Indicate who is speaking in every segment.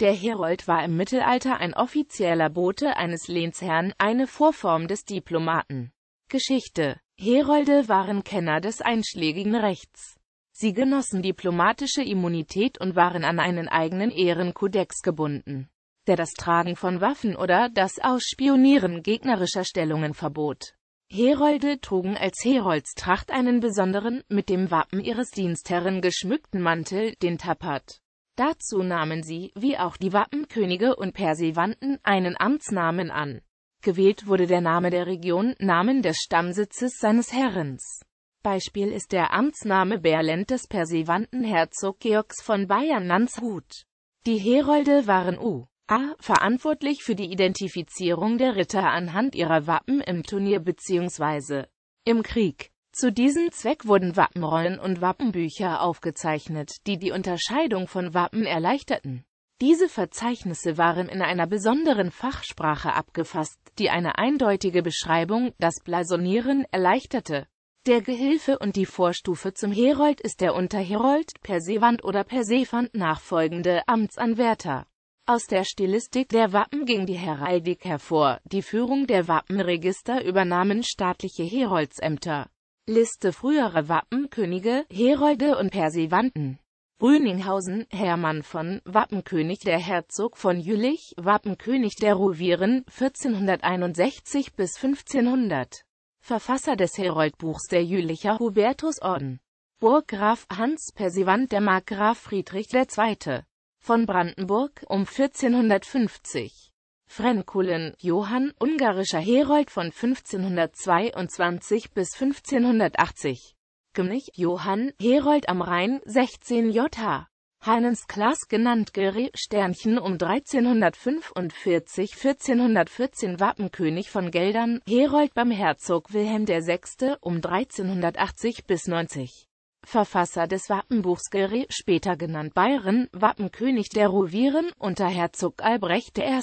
Speaker 1: Der Herold war im Mittelalter ein offizieller Bote eines Lehnsherrn, eine Vorform des Diplomaten. Geschichte Herolde waren Kenner des einschlägigen Rechts. Sie genossen diplomatische Immunität und waren an einen eigenen Ehrenkodex gebunden, der das Tragen von Waffen oder das Ausspionieren gegnerischer Stellungen verbot. Herolde trugen als Heroldstracht einen besonderen, mit dem Wappen ihres Dienstherren geschmückten Mantel, den Tappert. Dazu nahmen sie, wie auch die Wappenkönige und Persivanten, einen Amtsnamen an. Gewählt wurde der Name der Region, Namen des Stammsitzes seines Herrens. Beispiel ist der Amtsname Berlend des Persivanten Herzog Georgs von Bayern-Landshut. Die Herolde waren U. A. verantwortlich für die Identifizierung der Ritter anhand ihrer Wappen im Turnier bzw. im Krieg. Zu diesem Zweck wurden Wappenrollen und Wappenbücher aufgezeichnet, die die Unterscheidung von Wappen erleichterten. Diese Verzeichnisse waren in einer besonderen Fachsprache abgefasst, die eine eindeutige Beschreibung, das Blasonieren, erleichterte. Der Gehilfe und die Vorstufe zum Herold ist der Unterherold, Persevant oder Persefant nachfolgende Amtsanwärter. Aus der Stilistik der Wappen ging die Heraldik hervor, die Führung der Wappenregister übernahmen staatliche Heroldsämter. Liste früherer Wappenkönige, Herolde und Persivanten Brüninghausen, Hermann von, Wappenkönig der Herzog von Jülich, Wappenkönig der Ruvieren, 1461 bis 1500. Verfasser des Heroldbuchs der Jülicher Hubertusorden. Burggraf Hans Persivant der Markgraf Friedrich II. von Brandenburg um 1450. Frenkulen, Johann, ungarischer Herold von 1522 bis 1580. Gmnich, Johann, Herold am Rhein, 16 JH. Heinens Klaas genannt Geri, Sternchen um 1345 1414 Wappenkönig von Geldern, Herold beim Herzog Wilhelm VI. um 1380 bis 90. Verfasser des Wappenbuchs Geri, später genannt Bayern, Wappenkönig der Ruvieren unter Herzog Albrecht I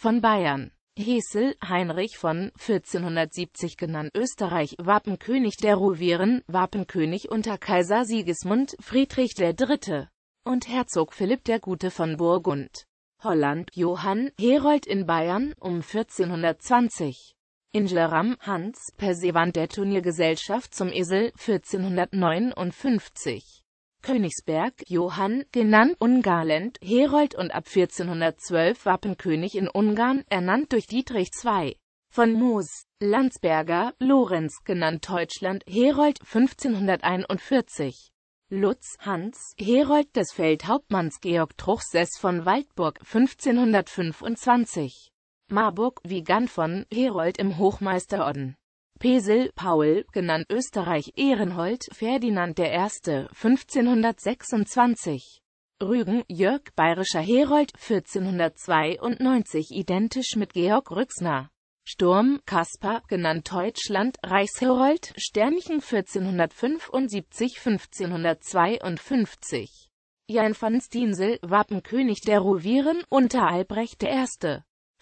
Speaker 1: von Bayern. Hesel, Heinrich von 1470 genannt Österreich, Wappenkönig der Ruviren, Wappenkönig unter Kaiser Sigismund, Friedrich III. und Herzog Philipp der Gute von Burgund. Holland, Johann, Herold in Bayern, um 1420. Ingelram, Hans, Persevant der Turniergesellschaft zum Esel, 1459. Königsberg, Johann, genannt Ungarland, Herold und ab 1412 Wappenkönig in Ungarn, ernannt durch Dietrich II. von Moos, Landsberger, Lorenz, genannt Deutschland, Herold, 1541. Lutz, Hans, Herold des Feldhauptmanns Georg Truchsess von Waldburg, 1525. Marburg, Wiegand von Herold im Hochmeisterorden. Pesel, Paul, genannt Österreich Ehrenhold, Ferdinand I., 1526. Rügen, Jörg, bayerischer Herold, 1492, identisch mit Georg Rüxner. Sturm, Kaspar, genannt Deutschland, Reichsherold, Sternchen 1475, 1552. Jan van Stiensel, Wappenkönig der Ruviren, unter Albrecht I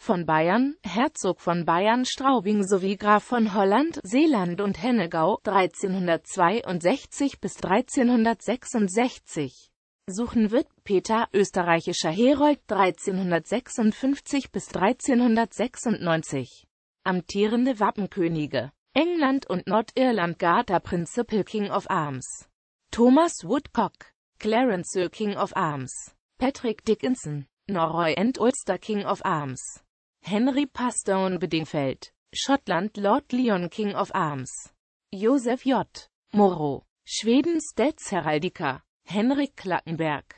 Speaker 1: von Bayern, Herzog von Bayern Straubing sowie Graf von Holland, Seeland und Hennegau 1362 bis 1366. Suchen wird Peter, österreichischer Herold 1356 bis 1396. Amtierende Wappenkönige England und Nordirland Garter Principal King of Arms Thomas Woodcock Clarence King of Arms Patrick Dickinson Norroy and Ulster King of Arms Henry Pastone Bedingfeld, Schottland Lord Leon King of Arms, Joseph J. Moreau, Schweden Stets Heraldica, Henrik Klackenberg,